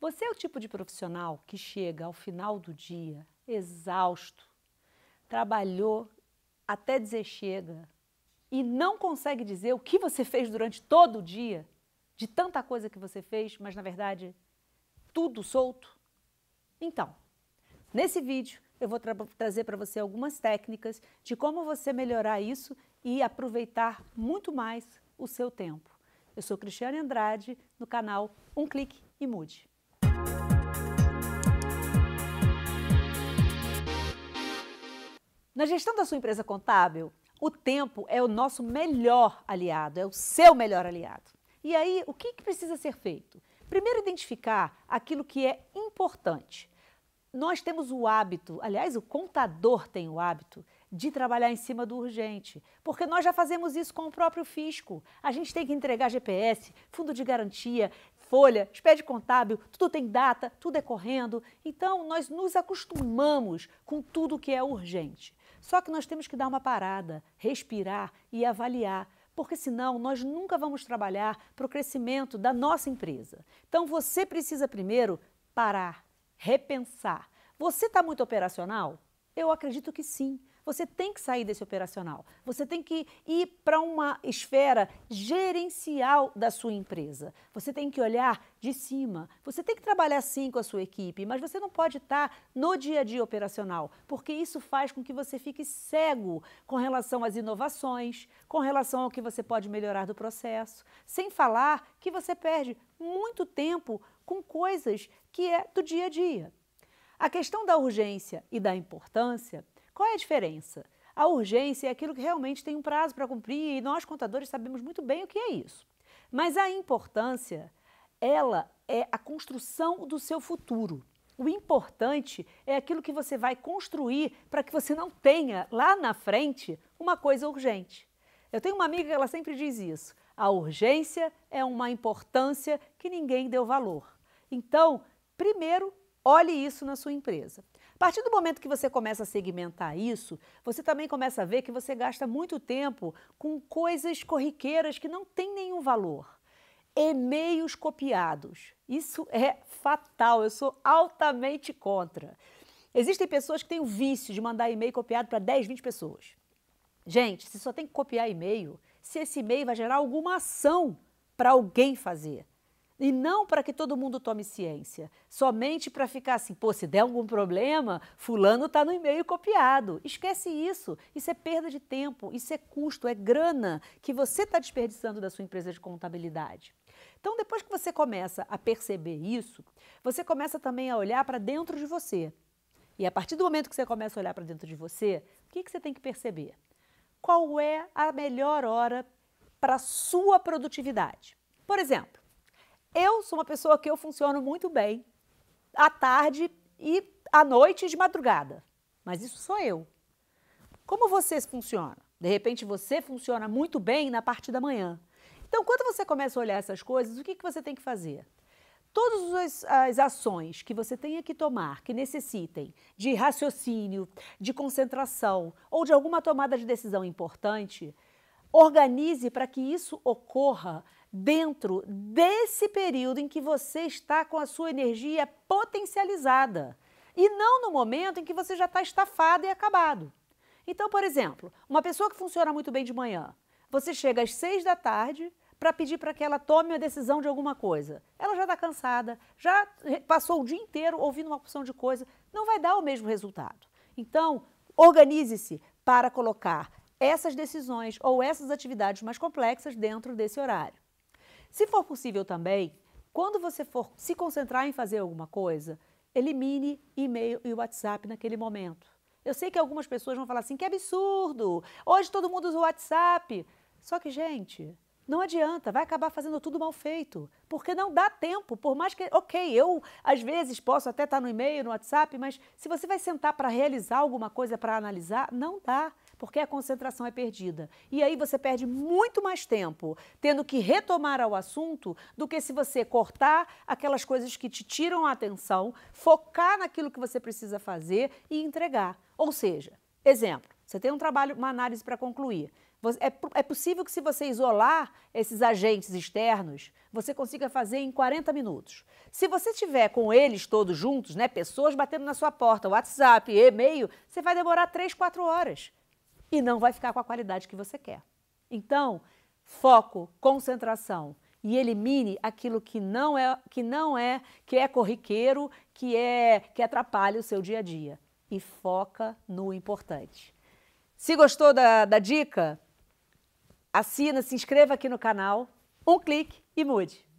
Você é o tipo de profissional que chega ao final do dia exausto, trabalhou até dizer chega e não consegue dizer o que você fez durante todo o dia, de tanta coisa que você fez, mas na verdade tudo solto? Então, nesse vídeo eu vou tra trazer para você algumas técnicas de como você melhorar isso e aproveitar muito mais o seu tempo. Eu sou Cristiane Andrade, no canal Um Clique e Mude. Na gestão da sua empresa contábil, o tempo é o nosso melhor aliado, é o seu melhor aliado. E aí, o que, que precisa ser feito? Primeiro, identificar aquilo que é importante. Nós temos o hábito, aliás, o contador tem o hábito de trabalhar em cima do urgente, porque nós já fazemos isso com o próprio fisco. A gente tem que entregar GPS, fundo de garantia, folha, expede contábil, tudo tem data, tudo é correndo. Então, nós nos acostumamos com tudo que é urgente. Só que nós temos que dar uma parada, respirar e avaliar porque senão nós nunca vamos trabalhar para o crescimento da nossa empresa. Então você precisa primeiro parar, repensar. Você está muito operacional? Eu acredito que sim. Você tem que sair desse operacional. Você tem que ir para uma esfera gerencial da sua empresa. Você tem que olhar de cima. Você tem que trabalhar sim com a sua equipe, mas você não pode estar tá no dia a dia operacional, porque isso faz com que você fique cego com relação às inovações, com relação ao que você pode melhorar do processo, sem falar que você perde muito tempo com coisas que é do dia a dia. A questão da urgência e da importância qual é a diferença? A urgência é aquilo que realmente tem um prazo para cumprir e nós contadores sabemos muito bem o que é isso. Mas a importância, ela é a construção do seu futuro. O importante é aquilo que você vai construir para que você não tenha lá na frente uma coisa urgente. Eu tenho uma amiga que ela sempre diz isso: a urgência é uma importância que ninguém deu valor. Então, primeiro, olhe isso na sua empresa partir do momento que você começa a segmentar isso, você também começa a ver que você gasta muito tempo com coisas corriqueiras que não têm nenhum valor. E-mails copiados. Isso é fatal, eu sou altamente contra. Existem pessoas que têm o vício de mandar e-mail copiado para 10, 20 pessoas. Gente, se só tem que copiar e-mail, se esse e-mail vai gerar alguma ação para alguém fazer. E não para que todo mundo tome ciência, somente para ficar assim, pô, se der algum problema, fulano está no e-mail copiado. Esquece isso. Isso é perda de tempo, isso é custo, é grana que você está desperdiçando da sua empresa de contabilidade. Então, depois que você começa a perceber isso, você começa também a olhar para dentro de você. E a partir do momento que você começa a olhar para dentro de você, o que, que você tem que perceber? Qual é a melhor hora para sua produtividade? Por exemplo, eu sou uma pessoa que eu funciono muito bem à tarde e à noite e de madrugada. Mas isso sou eu. Como você funciona? De repente você funciona muito bem na parte da manhã. Então, quando você começa a olhar essas coisas, o que, que você tem que fazer? Todas as, as ações que você tenha que tomar, que necessitem de raciocínio, de concentração ou de alguma tomada de decisão importante, organize para que isso ocorra dentro desse período em que você está com a sua energia potencializada e não no momento em que você já está estafado e acabado. Então, por exemplo, uma pessoa que funciona muito bem de manhã, você chega às seis da tarde para pedir para que ela tome a decisão de alguma coisa. Ela já está cansada, já eh, passou o dia inteiro ouvindo uma opção de coisa, não vai dar o mesmo resultado. Então, organize-se para colocar essas decisões ou essas atividades mais complexas dentro desse horário. Se for possível também, quando você for se concentrar em fazer alguma coisa, elimine e-mail e WhatsApp naquele momento. Eu sei que algumas pessoas vão falar assim: que absurdo! Hoje todo mundo usa o WhatsApp. Só que, gente, não adianta, vai acabar fazendo tudo mal feito, porque não dá tempo, por mais que, ok, eu às vezes posso até estar no e-mail, no WhatsApp, mas se você vai sentar para realizar alguma coisa, para analisar, não dá porque a concentração é perdida. E aí você perde muito mais tempo tendo que retomar ao assunto do que se você cortar aquelas coisas que te tiram a atenção, focar naquilo que você precisa fazer e entregar. Ou seja, exemplo, você tem um trabalho, uma análise para concluir. É, é, possível que, se você isolar esses agentes externos, você consiga fazer em 40 minutos. Se você tiver com eles todos juntos, né, pessoas batendo na sua porta, WhatsApp, e-mail, você vai demorar 3, 4 horas e não vai ficar com a qualidade que você quer. Então, foco, concentração e elimine aquilo que não é que não é que é corriqueiro, que é que atrapalha o seu dia a dia e foca no importante. Se gostou da, da dica, assina, se inscreva aqui no canal, um clique e mude.